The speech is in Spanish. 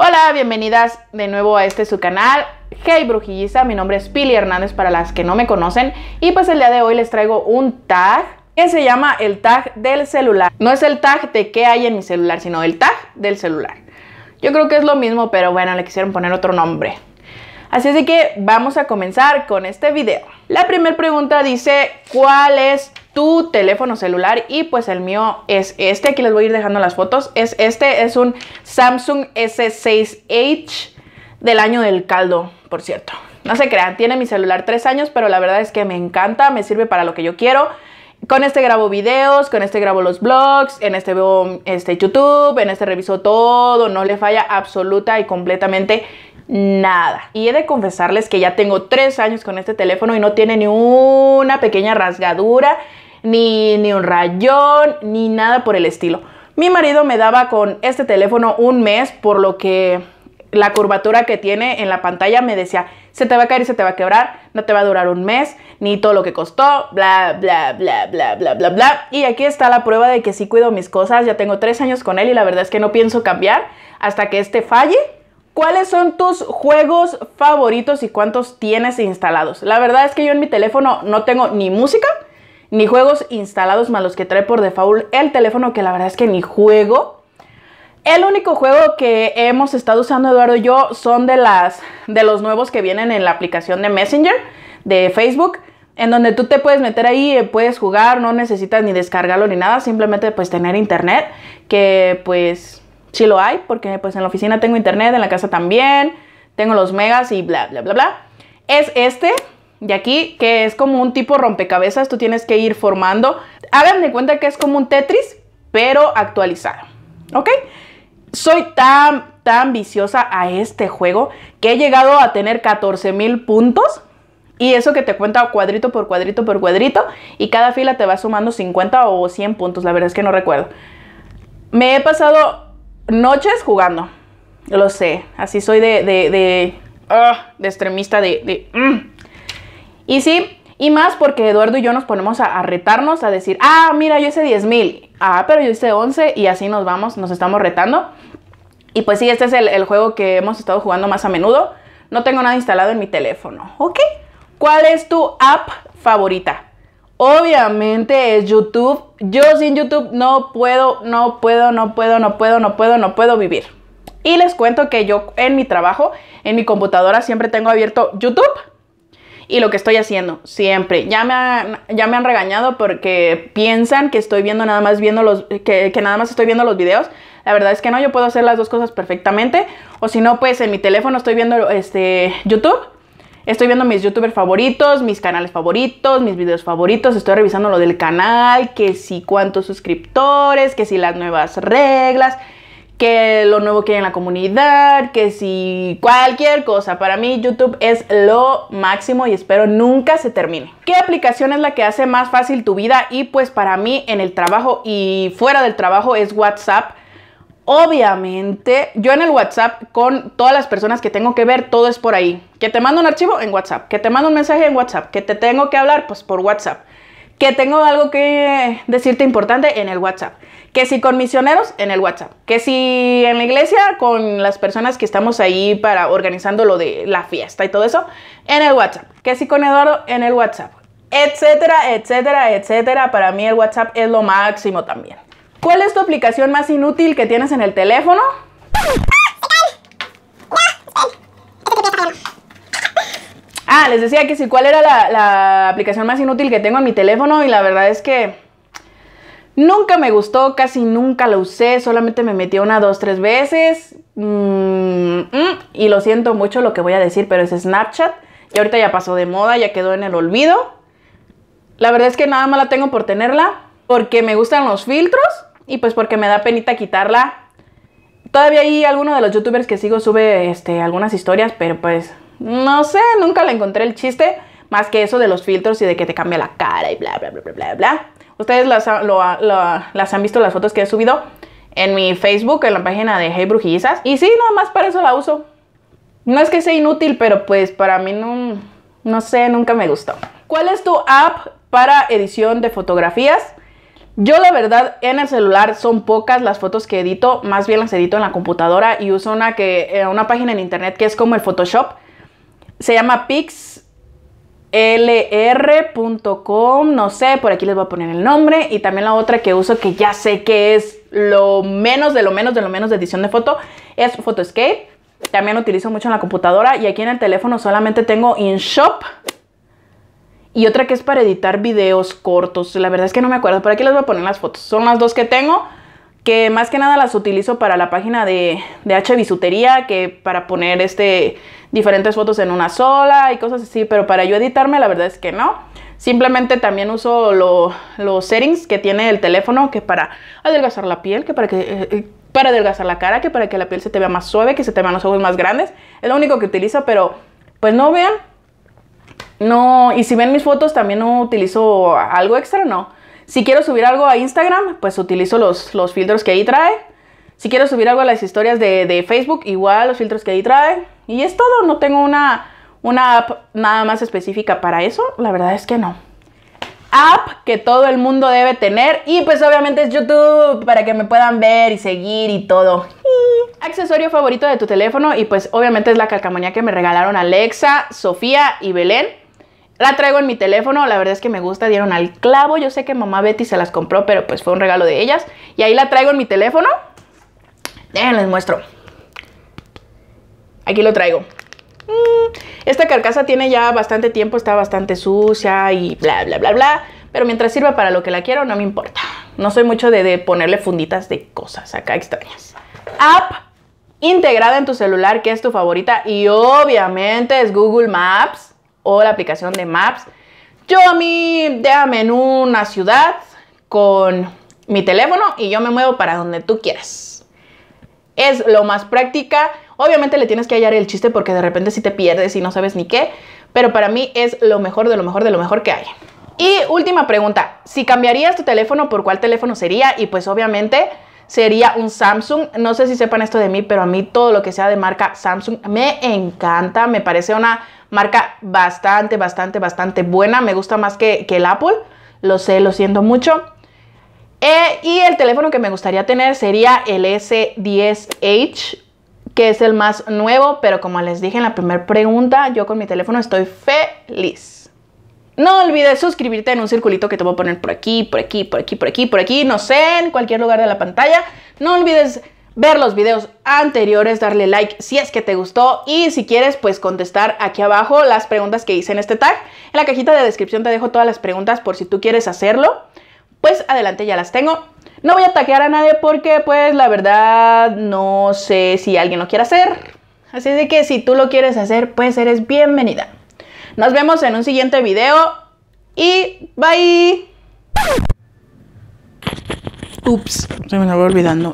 Hola, bienvenidas de nuevo a este su canal. Hey Brujilliza, mi nombre es Pili Hernández para las que no me conocen y pues el día de hoy les traigo un tag que se llama el tag del celular. No es el tag de qué hay en mi celular, sino el tag del celular. Yo creo que es lo mismo, pero bueno, le quisieron poner otro nombre. Así es que vamos a comenzar con este video. La primera pregunta dice, ¿cuál es tu teléfono celular? Y pues el mío es este, aquí les voy a ir dejando las fotos. Es este, es un Samsung S6H del año del caldo, por cierto. No se crean, tiene mi celular tres años, pero la verdad es que me encanta, me sirve para lo que yo quiero. Con este grabo videos, con este grabo los blogs, en este veo este YouTube, en este reviso todo, no le falla absoluta y completamente nada. Y he de confesarles que ya tengo tres años con este teléfono y no tiene ni una pequeña rasgadura, ni, ni un rayón, ni nada por el estilo. Mi marido me daba con este teléfono un mes, por lo que la curvatura que tiene en la pantalla me decía, se te va a caer y se te va a quebrar, no te va a durar un mes, ni todo lo que costó, bla, bla, bla, bla, bla, bla, bla. Y aquí está la prueba de que sí cuido mis cosas, ya tengo tres años con él y la verdad es que no pienso cambiar hasta que este falle ¿Cuáles son tus juegos favoritos y cuántos tienes instalados? La verdad es que yo en mi teléfono no tengo ni música ni juegos instalados más los que trae por default el teléfono, que la verdad es que ni juego. El único juego que hemos estado usando Eduardo y yo son de, las, de los nuevos que vienen en la aplicación de Messenger de Facebook, en donde tú te puedes meter ahí, eh, puedes jugar, no necesitas ni descargarlo ni nada, simplemente pues tener internet, que pues Sí lo hay, porque pues en la oficina tengo internet, en la casa también, tengo los megas y bla, bla, bla, bla. Es este de aquí, que es como un tipo rompecabezas, tú tienes que ir formando. Háganme cuenta que es como un Tetris, pero actualizado, ¿ok? Soy tan, tan viciosa a este juego que he llegado a tener 14 mil puntos y eso que te cuenta cuadrito por cuadrito por cuadrito y cada fila te va sumando 50 o 100 puntos, la verdad es que no recuerdo. Me he pasado noches jugando. Lo sé, así soy de, de, ah, extremista, de... Mm. Y sí, y más porque Eduardo y yo nos ponemos a, retarnos, a decir, ah, mira, yo hice 10 mil, ah, pero yo hice 11 y así nos vamos, nos estamos retando. Y pues sí, este es el, el, juego que hemos estado jugando más a menudo. No tengo nada instalado en mi teléfono, ¿ok? ¿Cuál es tu app favorita? Obviamente es YouTube. Yo sin YouTube no puedo, no puedo, no puedo, no puedo, no puedo, no puedo vivir. Y les cuento que yo en mi trabajo, en mi computadora, siempre tengo abierto YouTube y lo que estoy haciendo, siempre. Ya me, han, ya me han regañado porque piensan que estoy viendo nada más viendo los, que, nada más estoy viendo los videos. La verdad es que no, yo puedo hacer las dos cosas perfectamente. O si no, pues en mi teléfono estoy viendo este, YouTube Estoy viendo mis youtubers favoritos, mis canales favoritos, mis videos favoritos. Estoy revisando lo del canal, que si cuántos suscriptores, que si las nuevas reglas, que lo nuevo que hay en la comunidad, que si cualquier cosa. Para mí YouTube es lo máximo y espero nunca se termine. ¿Qué aplicación es la que hace más fácil tu vida? Y pues para mí en el trabajo y fuera del trabajo es WhatsApp. Obviamente, yo en el WhatsApp con todas las personas que tengo que ver, todo es por ahí. Que te mando un archivo en WhatsApp, que te mando un mensaje en WhatsApp, que te tengo que hablar, pues por WhatsApp. Que tengo algo que decirte importante en el WhatsApp. Que si con misioneros, en el WhatsApp. Que si en la iglesia, con las personas que estamos ahí para organizando lo de la fiesta y todo eso, en el WhatsApp. Que si con Eduardo, en el WhatsApp. Etcétera, etcétera, etcétera. Para mí el WhatsApp es lo máximo también. ¿Cuál es tu aplicación más inútil que tienes en el teléfono? Ah, les decía que si cuál era la, aplicación más inútil que tengo en mi teléfono y la verdad es que... Nunca me gustó, casi nunca la usé, solamente me metí una, dos, tres veces. Mm, mm, y lo siento mucho lo que voy a decir, pero es Snapchat. Y ahorita ya pasó de moda, ya quedó en el olvido. La verdad es que nada más la tengo por tenerla, porque me gustan los filtros y pues porque me da penita quitarla. Todavía hay alguno de los youtubers que sigo sube este, algunas historias, pero pues no sé, nunca le encontré el chiste, más que eso de los filtros y de que te cambia la cara y bla, bla, bla, bla, bla, bla. Ustedes las, han visto las fotos que he subido en mi Facebook, en la página de Hey brujizas Y sí, nada más para eso la uso. No es que sea inútil, pero pues para mí no, no sé, nunca me gustó. ¿Cuál es tu app para edición de fotografías? Yo la verdad en el celular son pocas las fotos que edito, más bien las edito en la computadora y uso una, que, eh, una página en internet que es como el Photoshop. Se llama pixlr.com, no sé, por aquí les voy a poner el nombre y también la otra que uso que ya sé que es lo menos de lo menos de lo menos de edición de foto es Photoscape. También lo utilizo mucho en la computadora y aquí en el teléfono solamente tengo InShop, y otra que es para editar videos cortos. La verdad es que no me acuerdo, por aquí les voy a poner las fotos. Son las dos que tengo, que más que nada las utilizo para la página de, de H Bisutería, que para poner este, diferentes fotos en una sola y cosas así, pero para yo editarme la verdad es que no. Simplemente también uso los settings que tiene el teléfono, que para adelgazar la piel, que para que... Eh, eh, para adelgazar la cara, que para que la piel se te vea más suave, que se te vean los ojos más grandes. Es lo único que utilizo, pero pues no vean, no, y si ven mis fotos también no utilizo algo extra, no. Si quiero subir algo a Instagram, pues utilizo los, filtros que ahí trae. Si quiero subir algo a las historias de, Facebook, igual los filtros que ahí trae. Y es todo, no tengo una, una app nada más específica para eso. La verdad es que no. App que todo el mundo debe tener. Y pues obviamente es YouTube para que me puedan ver y seguir y todo. Accesorio favorito de tu teléfono y pues obviamente es la calcamonía que me regalaron Alexa, Sofía y Belén. La traigo en mi teléfono, la verdad es que me gusta, dieron al clavo. Yo sé que mamá Betty se las compró, pero pues fue un regalo de ellas. Y ahí la traigo en mi teléfono. les muestro. Aquí lo traigo. Mm, esta carcasa tiene ya bastante tiempo, está bastante sucia y bla, bla, bla, bla. Pero mientras sirva para lo que la quiero, no me importa. No soy mucho de, de ponerle funditas de cosas acá extrañas. App integrada en tu celular, que es tu favorita y obviamente es Google Maps o la aplicación de Maps. Yo a mí déjame en una ciudad con mi teléfono y yo me muevo para donde tú quieras. Es lo más práctica. Obviamente le tienes que hallar el chiste porque de repente si te pierdes y no sabes ni qué, pero para mí es lo mejor de lo mejor de lo mejor que hay. Y última pregunta, si cambiarías tu teléfono, ¿por cuál teléfono sería? Y pues obviamente sería un Samsung. No sé si sepan esto de mí, pero a mí todo lo que sea de marca Samsung me encanta, me parece una Marca bastante, bastante, bastante buena. Me gusta más que, que el Apple. Lo sé, lo siento mucho. Eh, y el teléfono que me gustaría tener sería el S10H, que es el más nuevo, pero como les dije en la primera pregunta, yo con mi teléfono estoy feliz. No olvides suscribirte en un circulito que te voy a poner por aquí, por aquí, por aquí, por aquí, por aquí, no sé, en cualquier lugar de la pantalla. No olvides ver los videos anteriores, darle like si es que te gustó y si quieres pues contestar aquí abajo las preguntas que hice en este tag. En la cajita de descripción te dejo todas las preguntas por si tú quieres hacerlo. Pues adelante ya las tengo. No voy a taquear a nadie porque pues la verdad no sé si alguien lo quiere hacer. Así de que si tú lo quieres hacer pues eres bienvenida. Nos vemos en un siguiente video y bye. Ups, se me estaba olvidando.